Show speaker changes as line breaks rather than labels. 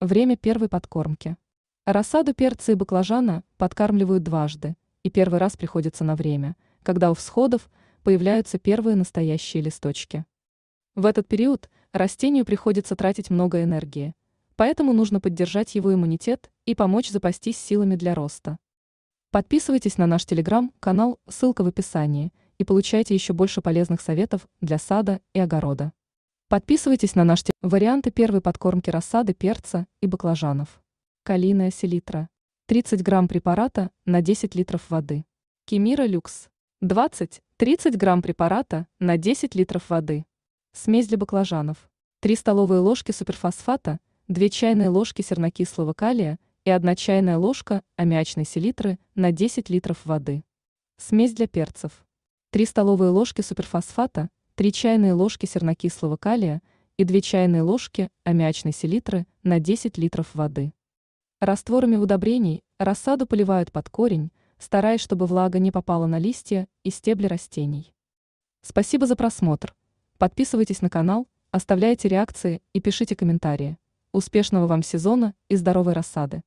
Время первой подкормки. Рассаду перца и баклажана подкармливают дважды, и первый раз приходится на время, когда у всходов появляются первые настоящие листочки. В этот период растению приходится тратить много энергии, поэтому нужно поддержать его иммунитет и помочь запастись силами для роста. Подписывайтесь на наш телеграм-канал, ссылка в описании, и получайте еще больше полезных советов для сада и огорода. Подписывайтесь на наш варианты первой подкормки рассады перца и баклажанов. Калийная селитра. 30 грамм препарата на 10 литров воды. Кемира люкс. 20-30 грамм препарата на 10 литров воды. Смесь для баклажанов. 3 столовые ложки суперфосфата, 2 чайные ложки сернокислого калия и 1 чайная ложка аммиачной селитры на 10 литров воды. Смесь для перцев. 3 столовые ложки суперфосфата, 3 чайные ложки сернокислого калия и 2 чайные ложки аммиачной селитры на 10 литров воды. Растворами удобрений рассаду поливают под корень, стараясь, чтобы влага не попала на листья и стебли растений. Спасибо за просмотр. Подписывайтесь на канал, оставляйте реакции и пишите комментарии. Успешного вам сезона и здоровой рассады!